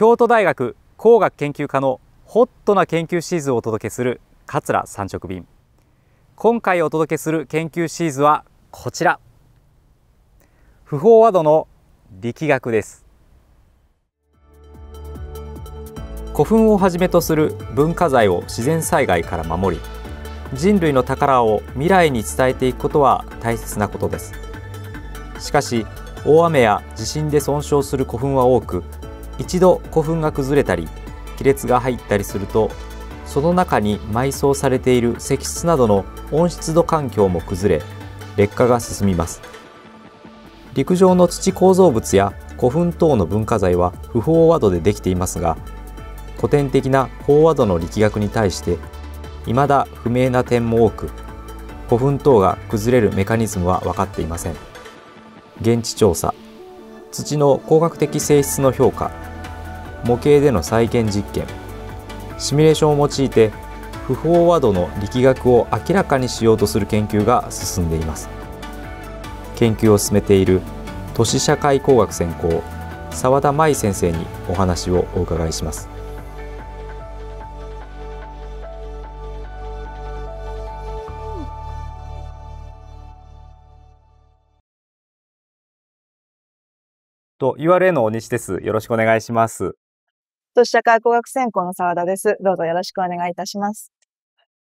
京都大学工学研究科のホットな研究シーズをお届けする桂産直便今回お届けする研究シーズはこちら不飽和度の力学です古墳をはじめとする文化財を自然災害から守り人類の宝を未来に伝えていくことは大切なことですしかし大雨や地震で損傷する古墳は多く一度古墳が崩れたり亀裂が入ったりするとその中に埋葬されている石室などの温湿度環境も崩れ劣化が進みます陸上の土構造物や古墳等の文化財は不法和土でできていますが古典的な飽和度の力学に対して未だ不明な点も多く古墳等が崩れるメカニズムは分かっていません現地調査土の工学的性質の評価模型での再建実験シミュレーションを用いて不飽和度の力学を明らかにしようとする研究が進んでいます研究を進めている都市社会工学専攻澤田舞先生にお話をお伺いしますと URA の大西です。よろしくお願いします。都市社会工学専攻の澤田です。どうぞよろしくお願いいたします。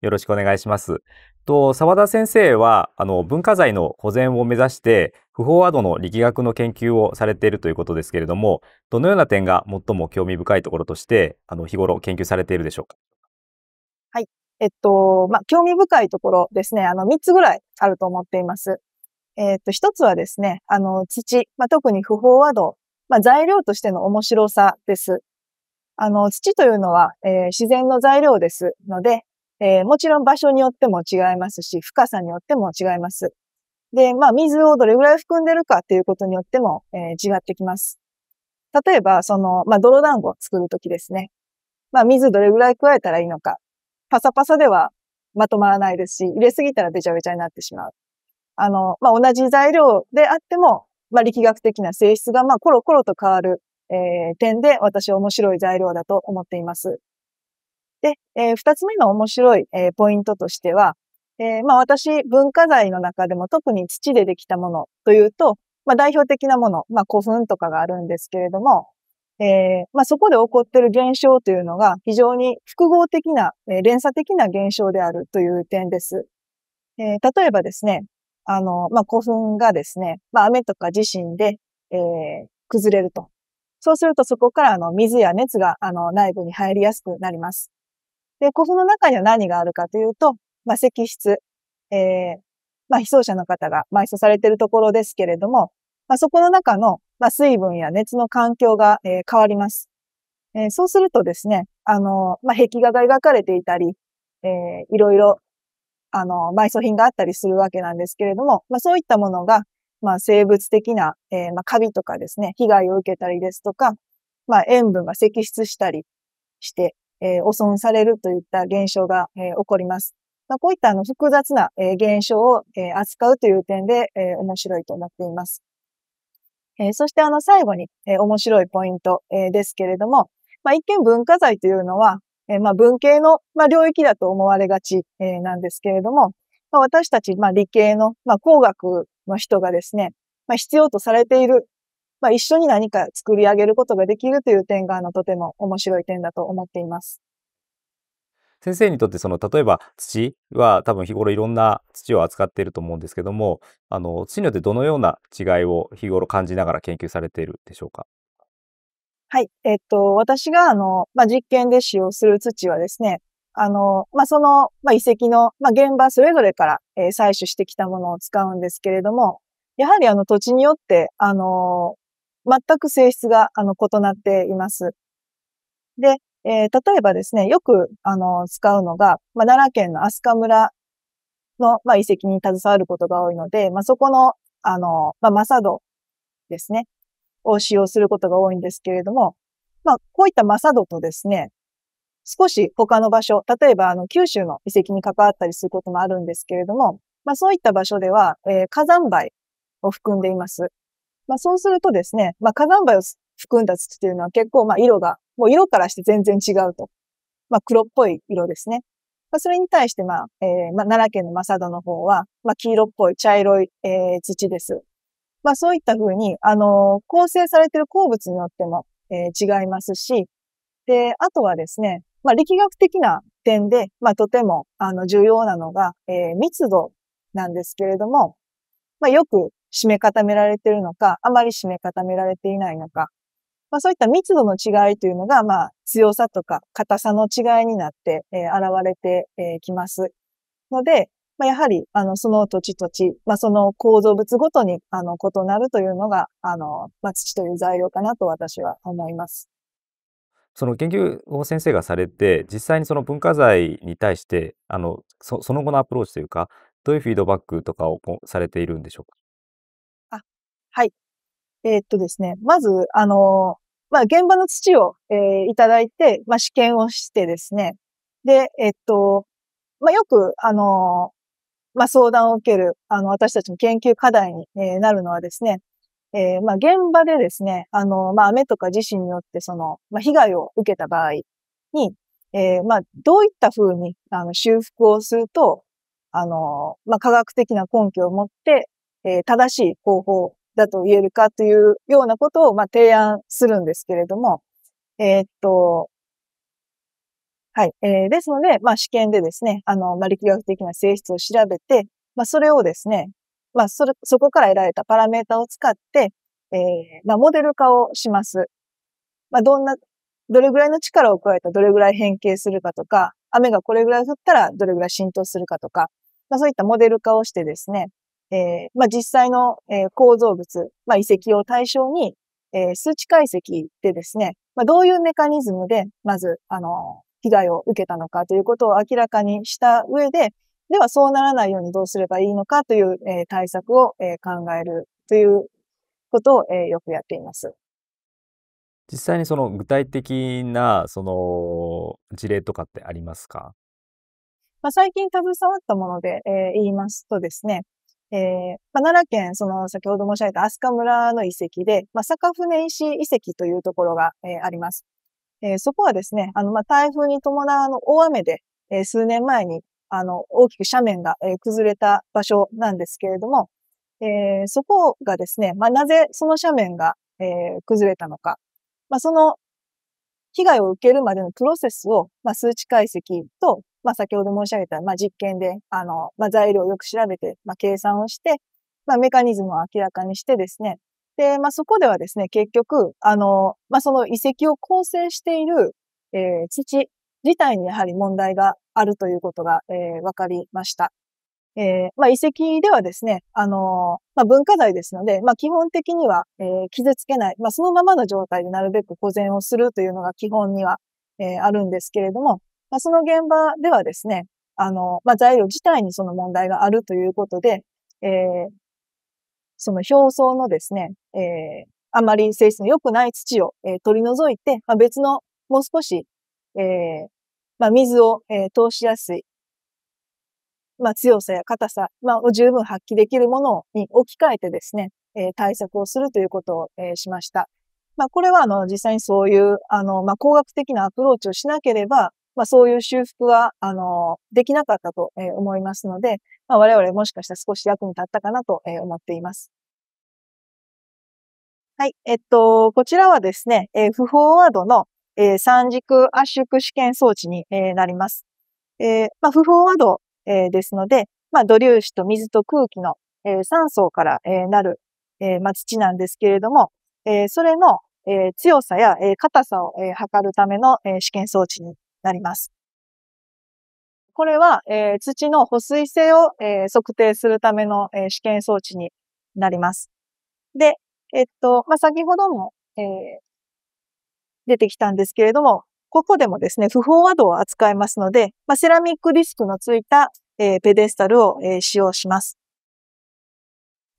よろしくお願いします。と澤田先生はあの文化財の保全を目指して不法ワードの力学の研究をされているということですけれども、どのような点が最も興味深いところとしてあの日頃研究されているでしょうか。はい、えっとまあ興味深いところですね。あの三つぐらいあると思っています。えっと1つはですね、あの土、まあ特に不法ワード、まあ材料としての面白さです。あの、土というのは、えー、自然の材料ですので、えー、もちろん場所によっても違いますし、深さによっても違います。で、まあ、水をどれぐらい含んでるかっていうことによっても、えー、違ってきます。例えば、その、まあ、泥団子を作るときですね。まあ、水どれぐらい加えたらいいのか。パサパサではまとまらないですし、入れすぎたらべちゃべちゃになってしまう。あの、まあ、同じ材料であっても、まあ、力学的な性質が、まあ、コロコロと変わるえー、点で私面白い材料だと思っています。で、えー、二つ目の面白い、えー、ポイントとしては、えー、まあ私、文化財の中でも特に土でできたものというと、まあ代表的なもの、まあ古墳とかがあるんですけれども、えー、まあそこで起こってる現象というのが非常に複合的な、えー、連鎖的な現象であるという点です。えー、例えばですね、あの、まあ古墳がですね、まあ雨とか地震で、えー、崩れると。そうするとそこからあの水や熱があの内部に入りやすくなります。で、古墳の中には何があるかというと、まあ、石室、えー、まあ、被葬者の方が埋葬されているところですけれども、まあ、そこの中の、まあ、水分や熱の環境が、えー、変わります。えー、そうするとですね、あのまあ、壁画が描かれていたり、えー、いろいろ、あの埋葬品があったりするわけなんですけれども、まあ、そういったものが、まあ、生物的な、えー、まあ、カビとかですね、被害を受けたりですとか、まあ、塩分が積出したりして、えー、汚損されるといった現象が、えー、起こります。まあ、こういったあの複雑な、えー、現象を、えー、扱うという点で、えー、面白いとなっています。えー、そしてあの最後に、えー、面白いポイント、えー、ですけれども、まあ、一見文化財というのは、えー、まあ文系の、まあ、領域だと思われがち、えー、なんですけれども、まあ、私たち、まあ、理系の、まあ、工学の人がですね、まあ、必要とされている、まあ、一緒に何か作り上げることができるという点が、あの、とても面白い点だと思っています。先生にとってその例えば土は多分日頃いろんな土を扱っていると思うんですけどもあの土によってどのような違いを日頃感じながら研究されているでしょうかはい。えっと、私が、あの、まあ、実験で使用する土はですね、あの、まあ、その、まあ、遺跡の、まあ、現場それぞれから、えー、採取してきたものを使うんですけれども、やはりあの土地によって、あのー、全く性質が、あの、異なっています。で、えー、例えばですね、よく、あの、使うのが、まあ、奈良県の飛鳥村の、まあ、遺跡に携わることが多いので、まあ、そこの、あの、まあ、マサドですね、を使用することが多いんですけれども、まあ、こういったマサドとですね、少し他の場所、例えばあの九州の遺跡に関わったりすることもあるんですけれども、まあそういった場所では、えー、火山灰を含んでいます。まあそうするとですね、まあ火山灰を含んだ土というのは結構まあ色が、もう色からして全然違うと。まあ黒っぽい色ですね。まあ、それに対してまあ、えー、まあ奈良県の正戸の方は、まあ黄色っぽい茶色い、えー、土です。まあそういった風に、あのー、構成されている鉱物によっても、えー、違いますし、で、あとはですね、まあ、力学的な点で、まあ、とても、あの、重要なのが、えー、密度なんですけれども、まあ、よく締め固められているのか、あまり締め固められていないのか、まあ、そういった密度の違いというのが、まあ、強さとか硬さの違いになって、えー、現れて、えー、きます。ので、まあ、やはり、あの、その土地土地、まあ、その構造物ごとに、あの、異なるというのが、あの、まあ、土という材料かなと私は思います。その研究を先生がされて、実際にその文化財に対して、あの、そその後のアプローチというか、どういうフィードバックとかをこうされているんでしょうかあ、はい。えーっとですね、まず、あのまあ、現場の土を、えー、いただいて、まあ、試験をしてですね。で、えっと、まあ、よく、あのまあ、相談を受ける、あの、私たちの研究課題に、えー、なるのはですね、えー、まあ、現場でですね、あの、まあ、雨とか地震によってその、まあ、被害を受けた場合に、えー、まあ、どういったふうに、あの、修復をすると、あの、まあ、科学的な根拠を持って、えー、正しい方法だと言えるかというようなことを、まあ、提案するんですけれども、えー、っと、はい。えー、ですので、まあ、試験でですね、あの、まあ、力学的な性質を調べて、まあ、それをですね、まあ、それ、そこから得られたパラメータを使って、えー、まあ、モデル化をします。まあ、どんな、どれぐらいの力を加えたらどれぐらい変形するかとか、雨がこれぐらい降ったらどれぐらい浸透するかとか、まあ、そういったモデル化をしてですね、えー、まあ、実際の、えー、構造物、まあ、遺跡を対象に、えー、数値解析でですね、まあ、どういうメカニズムで、まず、あの、被害を受けたのかということを明らかにした上で、ではそうならないようにどうすればいいのかという、えー、対策を、えー、考えるということを、えー、よくやっています。実際にその具体的なその事例とかってありますか、まあ、最近携わったもので、え言いますとですね、えー、奈良県、その先ほど申し上げた飛鳥村の遺跡で、まあ、坂船石遺跡というところが、えー、あります。えー、そこはですね、あの、まあ、台風に伴う大雨で、え数年前に、あの、大きく斜面が、え崩れた場所なんですけれども、えー、そこがですね、まあ、なぜその斜面が、えー、崩れたのか、まあ、その被害を受けるまでのプロセスを、まあ、数値解析と、まあ、先ほど申し上げた、まあ、実験で、あの、まあ、材料をよく調べて、まあ、計算をして、まあ、メカニズムを明らかにしてですね、で、まあ、そこではですね、結局、あの、まあ、その遺跡を構成している、えー、土自体にやはり問題があるということが、えー、分かりました。えー、まあ、遺跡ではですね、あのー、まあ、文化財ですので、まあ、基本的には、えー、傷つけない、まあ、そのままの状態でなるべく保全をするというのが基本には、えー、あるんですけれども、まあ、その現場ではですね、あの、まあ、材料自体にその問題があるということで、えー、その表層のですね、えー、あまり性質の良くない土を、えー、取り除いて、まあ、別のもう少し、えー、まあ、水を、えー、通しやすい、まあ、強さや硬さ、まあ、十分発揮できるものに置き換えてですね、えー、対策をするということを、えー、しました。まあ、これは、あの、実際にそういう、あの、まあ、工学的なアプローチをしなければ、まあ、そういう修復は、あの、できなかったと、え思いますので、まあ、我々もしかしたら少し役に立ったかなと、え思っています。はい。えっと、こちらはですね、えー、不法ワードの、えー、三軸圧縮試験装置に、えー、なります。えー、まあ、不飽和度、えー、ですので、まあ、土粒子と水と空気の、えー、酸素から、えー、なる、えー、まあ、土なんですけれども、えー、それの、えー、強さや、えー、硬さを、えー、測るための、えー、試験装置になります。これは、えー、土の保水性を、えー、測定するための、えー、試験装置になります。で、えっと、まあ、先ほども、えー、出てきたんですけれども、ここでもですね、不法和度を扱いますので、まあ、セラミックディスクのついた、えー、ペデスタルを、えー、使用します。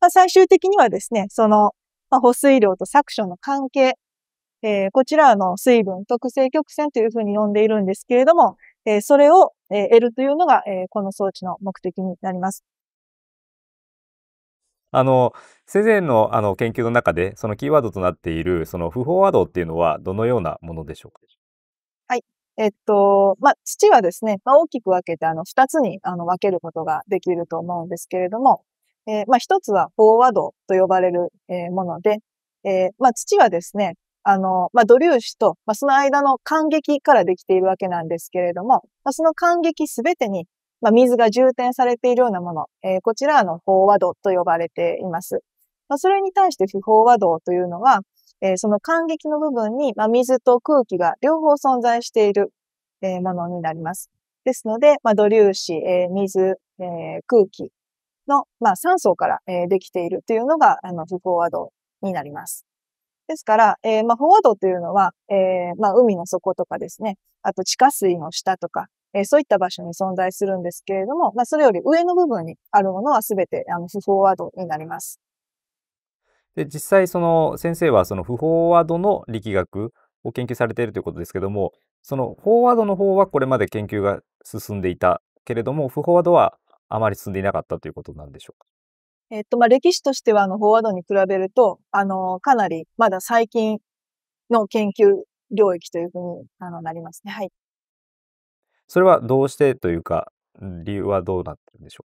まあ、最終的にはですね、その、まあ、保水量と作除の関係、えー、こちらの水分特性曲線というふうに呼んでいるんですけれども、えー、それを、えー、得るというのが、えー、この装置の目的になります。あの生前のあの研究の中でそのキーワードとなっているその不法和ーっていうのはどのようなものでしょうかはいえっと、まあ、土はですね、まあ、大きく分けて、あの、二つに、あの、分けることができると思うんですけれども、えー、まあ、一つは、飽和土と呼ばれる、えー、もので、えー、まあ、土はですね、あの、まあ、土粒子と、まあ、その間の間隙からできているわけなんですけれども、まあ、その間隙すべてにまあ、水が充填されているようなもの、えー、こちらの飽和度と呼ばれています。まあ、それに対して不飽和度というのは、えー、その間激の部分に、まあ、水と空気が両方存在している、えー、ものになります。ですので、まあ、粒子、えー、水、えー、空気の、まあ、3層から、えー、できているというのが、あの、不飽和度になります。ですから、えー、まあ、飽和度というのは、えー、まあ、海の底とかですね、あと地下水の下とか、えー、そういった場所に存在するんですけれども、まあ、それより上の部分にあるものはすべてあの不法ワードになります。で実際その先生はその不法ワードの力学を研究されているということですけどもそのフォワードの方はこれまで研究が進んでいたけれども不法ワードはあまり進んでいなかったということなんでしょうかえっと、まあ、歴史としては、あの、フォワードに比べると、あの、かなり、まだ最近の研究領域というふうに、あの、なりますね。はい。それはどうしてというか、理由はどうなってるんでしょ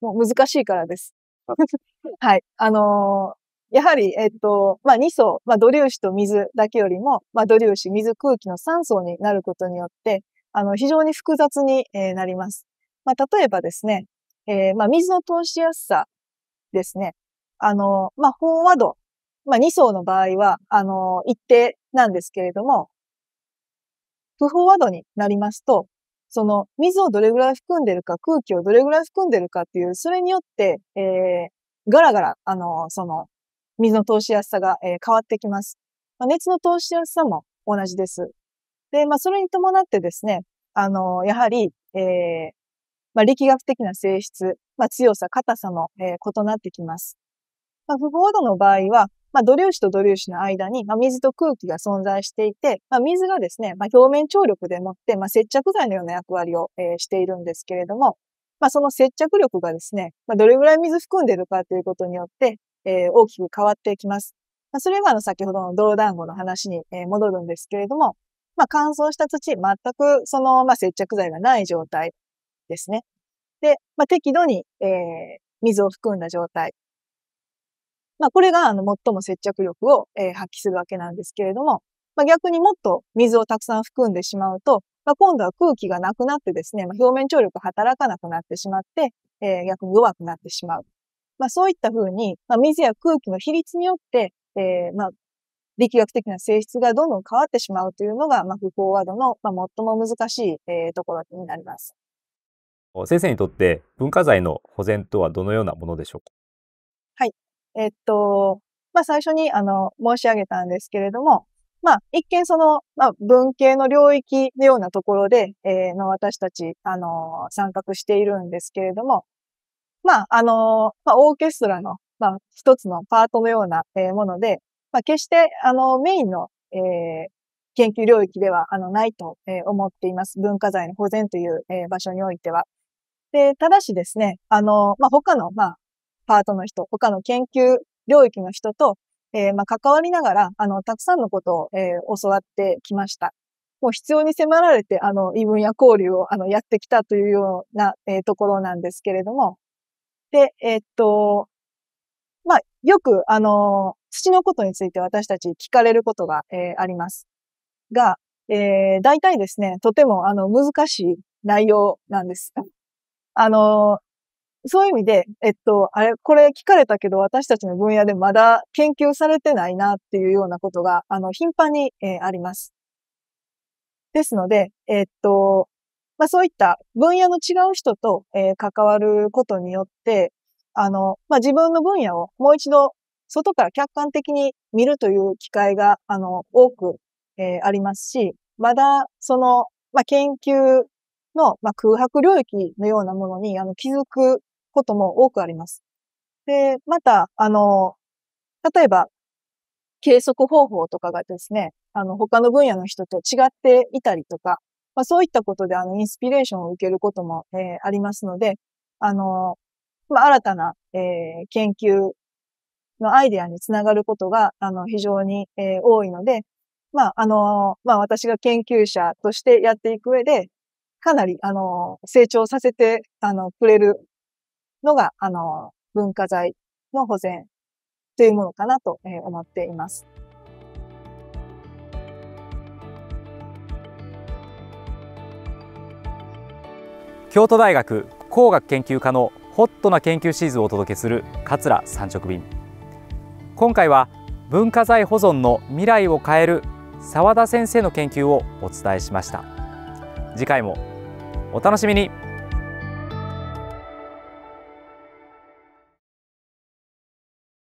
うかもう難しいからです。はい。あのー、やはり、えっと、まあ、2層、まあ、土粒子と水だけよりも、まあ、土粒子、水、空気の3層になることによって、あの、非常に複雑に、えー、なります。まあ、例えばですね、えー、まあ、水の通しやすさですね。あの、まあ、飽和度。まあ、2層の場合は、あの、一定なんですけれども、不飽和度になりますと、その水をどれぐらい含んでるか、空気をどれぐらい含んでるかっていう、それによって、えー、ガラガラ、あのその、水の通しやすさが、えー、変わってきます。まあ、熱の通しやすさも同じです。で、まあ、それに伴ってですね、あのやはり、えー、まあ、力学的な性質、まあ、強さ、硬さも、えー、異なってきます。まあ、不合度の場合は、まあ、土粒子と土粒子の間に、まあ、水と空気が存在していて、まあ、水がですね、まあ、表面張力でもって、まあ、接着剤のような役割を、えー、しているんですけれども、まあ、その接着力がですね、まあ、どれぐらい水含んでるかということによって、えー、大きく変わっていきます。まあ、それがあの先ほどの泥団子の話に、えー、戻るんですけれども、まあ、乾燥した土、全くその、まあ、接着剤がない状態ですね。で、まあ、適度に、えー、水を含んだ状態。まあ、これが、あの、最も接着力を、えー、発揮するわけなんですけれども、まあ、逆にもっと水をたくさん含んでしまうと、まあ、今度は空気がなくなってですね、まあ、表面張力が働かなくなってしまって、えー、逆に弱くなってしまう。まあ、そういったふうに、まあ、水や空気の比率によって、えー、まあ、力学的な性質がどんどん変わってしまうというのが、まあ、不幸ワードの、まあ、最も難しい、えー、ところになります。先生にとって文化財の保全とはどのようなものでしょうかはい。えっと、まあ、最初に、あの、申し上げたんですけれども、まあ、一見その、まあ、文系の領域のようなところで、えー、の私たち、あの参画しているんですけれども、まあ、あのまあ、オーケストラの、まあ、一つのパートのような、えー、もので、まあ、決して、あの、メインの、えー、研究領域では、あの、ないと、えー、思っています。文化財の保全という、えー、場所においては。で、ただしですね、あの、まあ、他の、まあ、パートの人、他の研究領域の人と、えー、まあ、関わりながら、あの、たくさんのことを、えー、教わってきました。もう必要に迫られて、あの、異分や交流を、あの、やってきたというような、えー、ところなんですけれども。で、えー、っと、まあ、よく、あの、土のことについて私たち聞かれることが、えー、あります。が、えー、大体ですね、とても、あの、難しい内容なんです。あの、そういう意味で、えっと、あれ、これ聞かれたけど、私たちの分野でまだ研究されてないなっていうようなことが、あの、頻繁に、えー、あります。ですので、えっと、まあ、そういった分野の違う人と、えー、関わることによって、あの、まあ、自分の分野をもう一度外から客観的に見るという機会が、あの、多く、えー、ありますし、まだ、その、まあ、研究の、まあ、空白領域のようなものに、あの、気づくことも多くあります。で、また、あの、例えば、計測方法とかがですね、あの、他の分野の人と違っていたりとか、まあ、そういったことで、あの、インスピレーションを受けることも、えー、ありますので、あの、まあ、新たな、えー、研究のアイデアにつながることが、あの、非常に、えー、多いので、まあ、あの、まあ、私が研究者としてやっていく上で、かなり、あの、成長させて、あの、くれるのが、あの、文化財の保全というものかなと思っています。京都大学工学研究科のホットな研究シーズをお届けする桂産直便今回は文化財保存の未来を変える澤田先生の研究をお伝えしました次回もお楽しみに